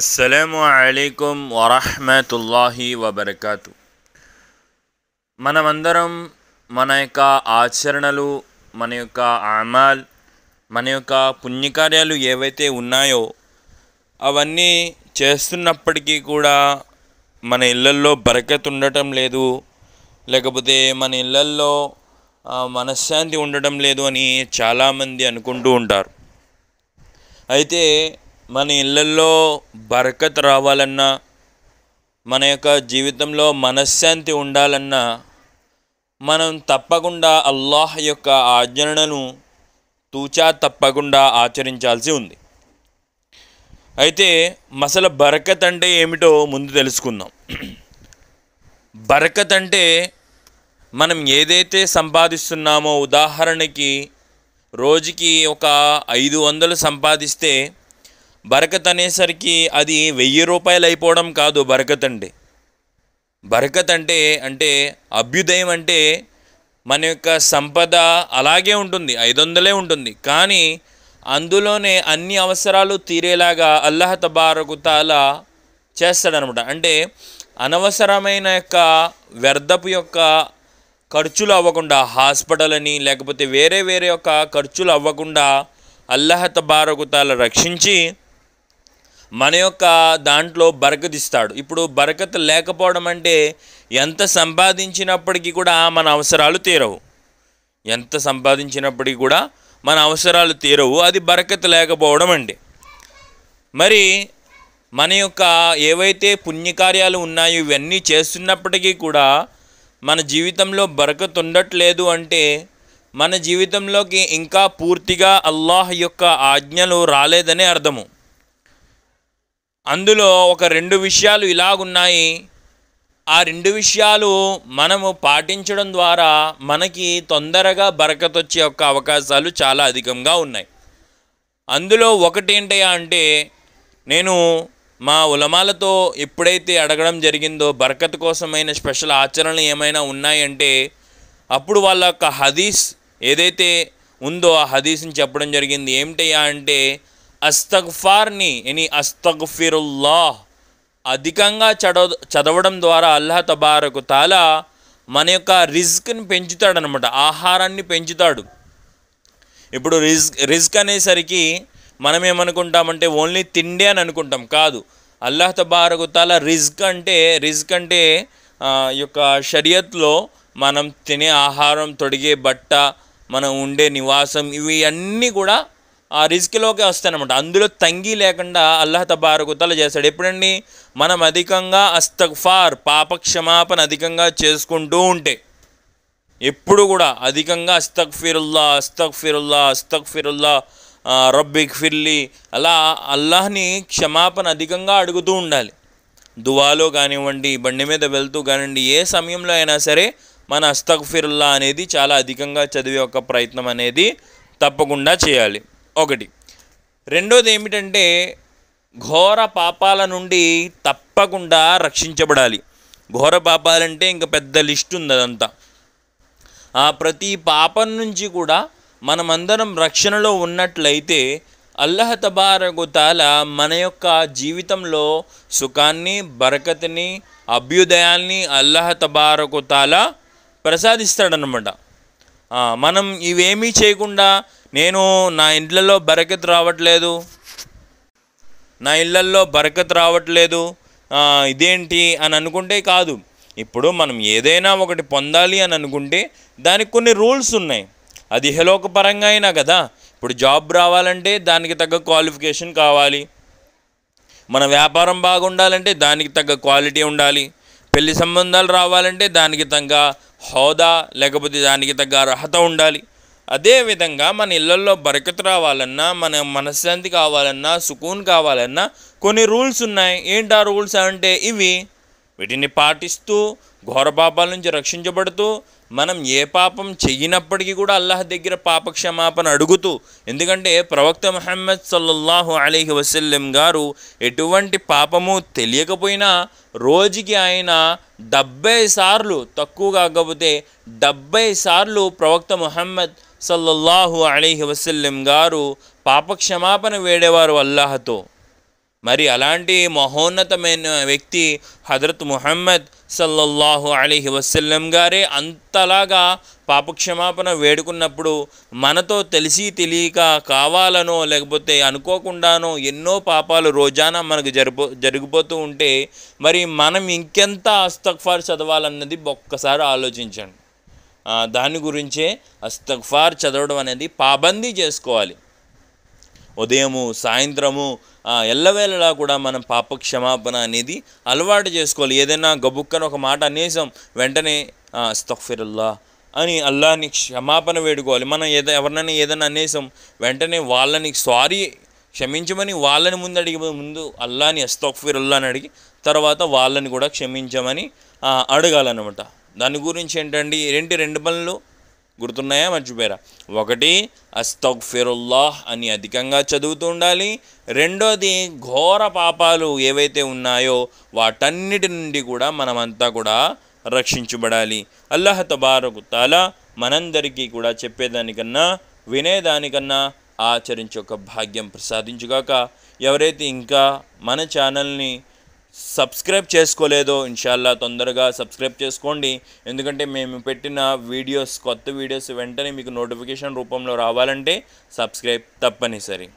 అస్సలం అయికం వరహమతుల్లాహి వబర్కాతు మనమందరం మన యొక్క ఆచరణలు మన యొక్క ఆమాల్ మన యొక్క పుణ్యకార్యాలు ఏవైతే ఉన్నాయో అవన్నీ చేస్తున్నప్పటికీ కూడా మన ఇళ్ళల్లో బరకత్ ఉండటం లేదు లేకపోతే మన ఇళ్ళల్లో మనశ్శాంతి ఉండటం లేదు అని చాలామంది అనుకుంటూ ఉంటారు అయితే మన ఇళ్ళల్లో బరకత్ రావాలన్నా మన యొక్క జీవితంలో మనశ్శాంతి ఉండాలన్నా మనం తప్పకుండా అల్లాహ్ యొక్క ఆచరణను తూచా తప్పకుండా ఆచరించాల్సి ఉంది అయితే మసల బరకత్ అంటే ఏమిటో ముందు తెలుసుకుందాం బరకత్ అంటే మనం ఏదైతే సంపాదిస్తున్నామో ఉదాహరణకి రోజుకి ఒక ఐదు వందలు సంపాదిస్తే బరకత్ అనేసరికి అది వెయ్యి రూపాయలు అయిపోవడం కాదు బరకత్ అంటే బరకత్ అంటే అంటే అభ్యుదయం అంటే మన యొక్క సంపద అలాగే ఉంటుంది ఐదు వందలే ఉంటుంది కానీ అందులోనే అన్ని అవసరాలు తీరేలాగా అల్లహ తబారకు చేస్తాడనమాట అంటే అనవసరమైన యొక్క వ్యర్థపు యొక్క ఖర్చులు అవ్వకుండా హాస్పిటల్ అని లేకపోతే వేరే వేరే యొక్క ఖర్చులు అవ్వకుండా అల్లహత బారకుతాల రక్షించి మన యొక్క దాంట్లో బరకత్ ఇస్తాడు ఇప్పుడు బరకత్ లేకపోవడం అంటే ఎంత సంపాదించినప్పటికీ కూడా మన అవసరాలు తీరవు ఎంత సంపాదించినప్పటికీ కూడా మన అవసరాలు తీరవు అది బరకత్ లేకపోవడం అండి మరి మన యొక్క ఏవైతే పుణ్యకార్యాలు ఉన్నాయో ఇవన్నీ చేస్తున్నప్పటికీ కూడా మన జీవితంలో బరకత్ ఉండట్లేదు అంటే మన జీవితంలోకి ఇంకా పూర్తిగా అల్లాహ్ యొక్క ఆజ్ఞలు రాలేదనే అర్థము అందులో ఒక రెండు విషయాలు ఇలాగున్నాయి ఆ రెండు విషయాలు మనము పాటించడం ద్వారా మనకి తొందరగా బరకత వచ్చే యొక్క అవకాశాలు చాలా అధికంగా ఉన్నాయి అందులో ఒకటి ఏంటయ్యా అంటే నేను మా ఉలమాలతో ఎప్పుడైతే అడగడం జరిగిందో బరకత కోసమైన స్పెషల్ ఆచరణలు ఏమైనా ఉన్నాయంటే అప్పుడు వాళ్ళ యొక్క హదీస్ ఏదైతే ఉందో ఆ హదీస్ని చెప్పడం జరిగింది ఏమిటయ్యా అంటే అస్తగ్ఫార్ని ఎనీ అస్తగ్ఫిరుల్లా అధికంగా చదవ చదవడం ద్వారా అల్లాహ్ తబారకు తాలా మన యొక్క రిస్క్ని పెంచుతాడనమాట ఆహారాన్ని పెంచుతాడు ఇప్పుడు రిస్క్ రిస్క్ అనేసరికి మనం ఏమనుకుంటామంటే ఓన్లీ తిండి అని అనుకుంటాం కాదు అల్లాహ్ తబారకు తాలా రిస్క్ అంటే రిస్క్ అంటే యొక్క షరియత్లో మనం తినే ఆహారం తొడిగే బట్ట మనం ఉండే నివాసం ఇవి అన్నీ కూడా ఆ రిజ్క్లోకే అనమాట అందులో తంగి లేకుండా అల్లహ తబారకుతల చేస్తాడు ఎప్పుడండి మనం అధికంగా అస్తఫార్ పాపక్షమాపణ అధికంగా చేసుకుంటూ ఉంటే ఎప్పుడు కూడా అధికంగా అస్తక్ఫిరుల్లా అస్తక్ఫిరుల్లా అస్తక్ఫిరుల్లా రబ్బిక్ ఫిర్లీ అలా అల్లాహ్ని క్షమాపణ అధికంగా అడుగుతూ ఉండాలి దువాలో కానివ్వండి బండి మీద వెళ్తూ కానివ్వండి ఏ సమయంలో అయినా సరే మన అస్తక్ఫిరుల్లా అనేది చాలా అధికంగా చదివే ఒక ప్రయత్నం అనేది తప్పకుండా చేయాలి ఒకటి రెండోది ఏమిటంటే ఘోర పాపాల నుండి తప్పకుండా రక్షించబడాలి ఘోర పాపాలంటే ఇంకా పెద్ద లిస్ట్ ఉంది అదంతా ఆ ప్రతి పాపం నుంచి కూడా మనమందరం రక్షణలో ఉన్నట్లయితే అల్లహ తబారగుతాల మన యొక్క జీవితంలో సుఖాన్ని బరకతిని అభ్యుదయాల్ని అల్లహ తబారకుతాల ప్రసాదిస్తాడనమాట మనం ఇవేమీ చేయకుండా నేను నా ఇండ్లలో బరకత్ రావట్లేదు నా ఇళ్ళల్లో బరకత్ రావట్లేదు ఇదేంటి అని అనుకుంటే కాదు ఇప్పుడు మనం ఏదైనా ఒకటి పొందాలి అని అనుకుంటే దానికి కొన్ని రూల్స్ ఉన్నాయి అది హెలోక పరంగా అయినా కదా ఇప్పుడు జాబ్ రావాలంటే దానికి తగ్గ క్వాలిఫికేషన్ కావాలి మన వ్యాపారం బాగుండాలంటే దానికి తగ్గ క్వాలిటీ ఉండాలి పెళ్లి సంబంధాలు రావాలంటే దానికి తగ్గ హోదా లేకపోతే దానికి తగ్గ అర్హత ఉండాలి అదేవిధంగా మన ఇళ్లలో బరకత్ రావాలన్నా మన మనశ్శాంతి కావాలన్నా సుకూన్ కావాలన్నా కొన్ని రూల్స్ ఉన్నాయి ఏంటి ఆ రూల్స్ అంటే ఇవి వీటిని పాటిస్తూ ఘోర పాపాల నుంచి రక్షించబడుతూ మనం ఏ పాపం చెయ్యినప్పటికీ కూడా అల్లాహ్ దగ్గర పాప క్షమాపణ అడుగుతూ ఎందుకంటే ప్రవక్త మహమ్మద్ సల్లల్లాహు అలీహి వసల్లం గారు ఎటువంటి పాపము తెలియకపోయినా రోజుకి ఆయన డెబ్బై సార్లు తక్కువ కాకపోతే డెబ్బై సార్లు ప్రవక్త మహమ్మద్ సల్లల్లాహు అలీహి వసల్లం గారు పాపక్షమాపణ వేడేవారు అల్లాహతో మరి అలాంటి మహోన్నతమైన వ్యక్తి హజరత్ ముహమ్మద్ సల్లల్లాహు అలీహి వసల్లం గారే అంతలాగా పాపక్షమాపణ వేడుకున్నప్పుడు మనతో తెలిసి తెలియక కావాలనో లేకపోతే అనుకోకుండానో ఎన్నో పాపాలు రోజాన మనకు జరిపో జరిగిపోతూ ఉంటే మరి మనం ఇంకెంత అస్తక్ఫార్ చదవాలన్నది ఒక్కసారి ఆలోచించండి దాని గురించే అస్తఫార్ చదవడం అనేది పాబందీ చేసుకోవాలి ఉదయము సాయంత్రము ఎల్లవేళలా కూడా మనం పాప క్షమాపణ అనేది అలవాటు చేసుకోవాలి ఏదైనా గబుక్కన ఒక మాట అనేసాం వెంటనే అస్తగ్ఫిరుల్లా అని అల్లాని క్షమాపణ వేడుకోవాలి మనం ఏదో ఎవరినైనా ఏదైనా అనేసాం వెంటనే వాళ్ళని సారీ క్షమించమని వాళ్ళని ముందు అడిగి ముందు అల్లాని అస్తగ్ఫిరుల్లా అని అడిగి తర్వాత వాళ్ళని కూడా క్షమించమని అడగాలన్నమాట దాని గురించి ఏంటండి ఏంటి రెండు పనులు గుర్తున్నాయా మర్చిపోయారా ఒకటి ఫిరుల్లాహ్ అని అధికంగా చదువుతూ ఉండాలి రెండోది ఘోర పాపాలు ఏవైతే ఉన్నాయో వాటన్నిటి నుండి కూడా మనమంతా కూడా రక్షించబడాలి అల్లాహ్ తబారకు తాలా మనందరికీ కూడా చెప్పేదానికన్నా వినేదానికన్నా ఆచరించే ఒక భాగ్యం ప్రసాదించుగాక ఎవరైతే ఇంకా మన ఛానల్ని సబ్స్క్రైబ్ చేసుకోలేదో ఇన్షాల్లా తొందరగా సబ్స్క్రైబ్ చేసుకోండి ఎందుకంటే మేము పెట్టిన వీడియోస్ కొత్త వీడియోస్ వెంటనే మీకు నోటిఫికేషన్ రూపంలో రావాలంటే సబ్స్క్రైబ్ తప్పనిసరి